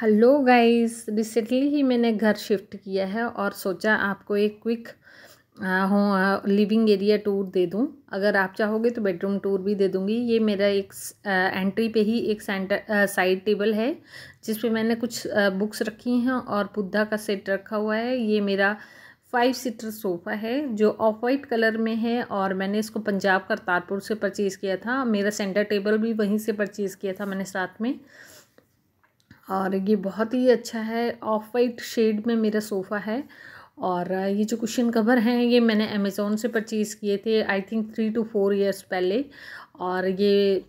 hello guys recently ही मैंने घर shift किया है और सोचा आपको एक क्विक हो लिविंग एरिया टूर दे दूं अगर आप चाहोगे तो बेडरूम टूर भी दे दूंगी ये मेरा एक आ, एंट्री पे ही एक सेंटर साइड टेबल है जिस पे मैंने कुछ आ, बुक्स रखी हैं और बुद्धा का सेट रखा हुआ है ये मेरा फाइव सीटर सोफ़ा है जो ऑफ वाइट कलर में है और मैंने इसको पंजाब करतारपुर से परचेज़ किया था मेरा सेंटर टेबल भी वहीं से परचेज़ किया था मैंने साथ में और ये बहुत ही अच्छा है ऑफ वाइट शेड में मेरा सोफ़ा है और ये जो कुशन कवर हैं ये मैंने अमेज़ोन से परचेज़ किए थे I think three to four years पहले और ये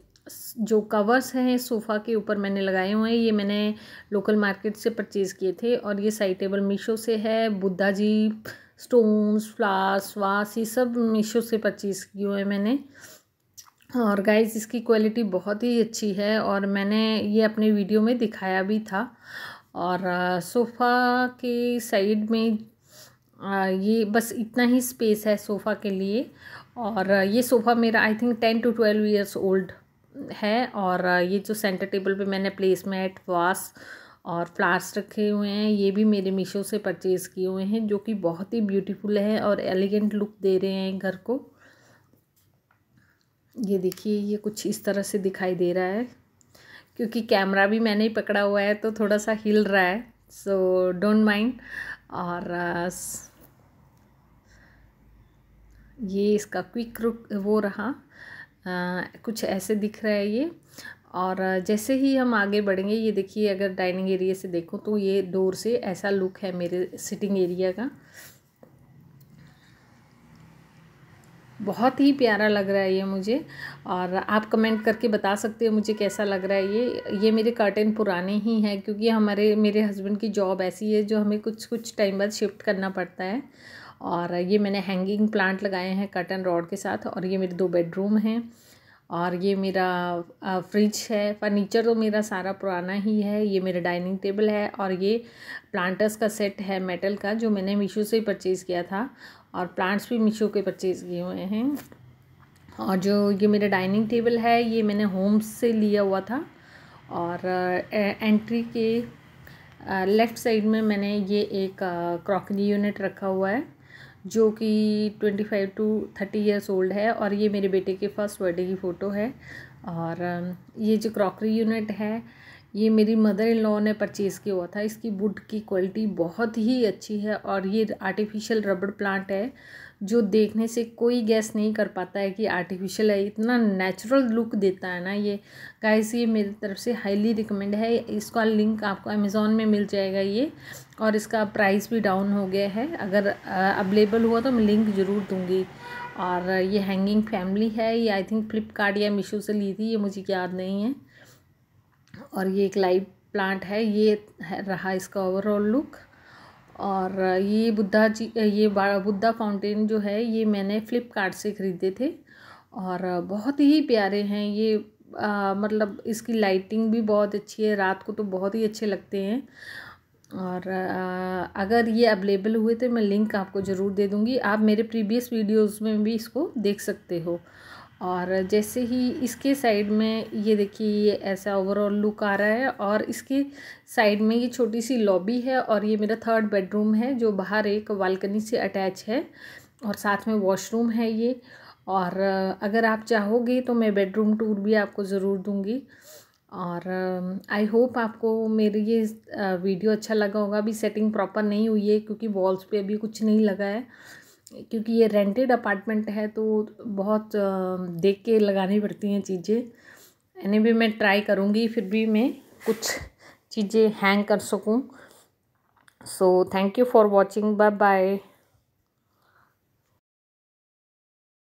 जो कवर्स हैं सोफ़ा के ऊपर मैंने लगाए हुए हैं ये मैंने लोकल मार्केट से परचेज़ किए थे और ये साइटेबल मीशो से है बुद्धा जी स्टोन्स फ्लास वास ये सब मीशो से परचेज़ किए हुए हैं मैंने हाँ, और गाइज इसकी क्वालिटी बहुत ही अच्छी है और मैंने ये अपने वीडियो में दिखाया भी था और सोफ़ा के साइड में ये बस इतना ही स्पेस है सोफ़ा के लिए और ये सोफ़ा मेरा I think ten to twelve years old है और ये जो सेंटर टेबल पे मैंने प्लेसमेट वास और फ्लावर्स रखे हुए हैं ये भी मेरे मीशो से परचेज़ किए हुए हैं जो कि बहुत ही ब्यूटीफुल है और एलिगेंट लुक दे रहे हैं घर को ये देखिए ये कुछ इस तरह से दिखाई दे रहा है क्योंकि कैमरा भी मैंने ही पकड़ा हुआ है तो थोड़ा सा हिल रहा है सो डोंट माइंड और uh, ये इसका क्विक रुक वो रहा आ, uh, कुछ ऐसे दिख रहा है ये और uh, जैसे ही हम आगे बढ़ेंगे ये देखिए अगर डाइनिंग एरिया से देखो तो ये डोर से ऐसा लुक है मेरे सिटिंग एरिया का बहुत ही प्यारा लग रहा है ये मुझे और आप कमेंट करके बता सकते हो मुझे कैसा लग रहा है ये ये मेरे कर्टन पुराने ही हैं क्योंकि हमारे मेरे हस्बैंड की जॉब ऐसी है जो हमें कुछ कुछ टाइम बाद शिफ्ट करना पड़ता है और ये मैंने हैंगिंग प्लांट लगाए हैं कर्टन रॉड के साथ और ये मेरे दो बेडरूम हैं और ये मेरा फ्रिज है फर्नीचर तो मेरा सारा पुराना ही है ये मेरा डाइनिंग टेबल है और ये प्लांटर्स का सेट है मेटल का जो मैंने मीशो से परचेज़ किया था और प्लांट्स भी मीशो के परचेज़ किए हुए हैं और जो ये मेरा डाइनिंग टेबल है ये मैंने होम्स से लिया हुआ था और एंट्री के लेफ़्ट साइड में मैंने ये एक क्रॉकरी यूनिट रखा हुआ है जो कि twenty five to thirty years old है और ये मेरे बेटे के फर्स्ट बर्थडे की फ़ोटो है और ये जो क्रॉकरी यूनिट है ये मेरी मदर इन लॉ ने परचेज़ किया हुआ था इसकी वुड की क्वालिटी बहुत ही अच्छी है और ये आर्टिफिशियल रबड़ प्लांट है जो देखने से कोई गैस नहीं कर पाता है कि आर्टिफिशियल है इतना नेचुरल लुक देता है ना ये गाइस ये मेरी तरफ से हाईली रिकमेंड है इसका लिंक आपको अमेज़ोन में मिल जाएगा ये और इसका प्राइस भी डाउन हो गया है अगर अवेलेबल हुआ तो मैं लिंक ज़रूर दूँगी और ये हैंगिंग फैमिली है ये आई थिंक फ्लिपकार्ट या मीशो से ली थी ये मुझे याद नहीं है और ये एक लाइव प्लांट है ये रहा इसका ओवरऑल लुक और ये बुद्धा जी ये बुद्धा फाउंटेन जो है ये मैंने फ़्लिपकार्ट से ख़रीदे थे और बहुत ही प्यारे हैं ये आ, मतलब इसकी लाइटिंग भी बहुत अच्छी है रात को तो बहुत ही अच्छे लगते हैं और आ, अगर ये अवेलेबल हुए तो मैं लिंक आपको ज़रूर दे दूँगी आप मेरे प्रीवियस वीडियोस में भी इसको देख सकते हो और जैसे ही इसके साइड में ये देखिए ये ऐसा ओवरऑल लुक आ रहा है और इसके साइड में ये छोटी सी लॉबी है और ये मेरा थर्ड बेडरूम है जो बाहर एक बालकनी से अटैच है और साथ में वॉशरूम है ये और अगर आप चाहोगे तो मैं बेडरूम टूर भी आपको ज़रूर दूँगी और आई होप आपको मेरी ये वीडियो अच्छा लगा होगा अभी सेटिंग प्रॉपर नहीं हुई है क्योंकि वॉल्स पे अभी कुछ नहीं लगा है क्योंकि ये रेंटेड अपार्टमेंट है तो बहुत देख के लगानी पड़ती हैं चीज़ें यानी भी मैं ट्राई करूँगी फिर भी मैं कुछ चीज़ें हैंग कर सकूँ so thank you for watching bye bye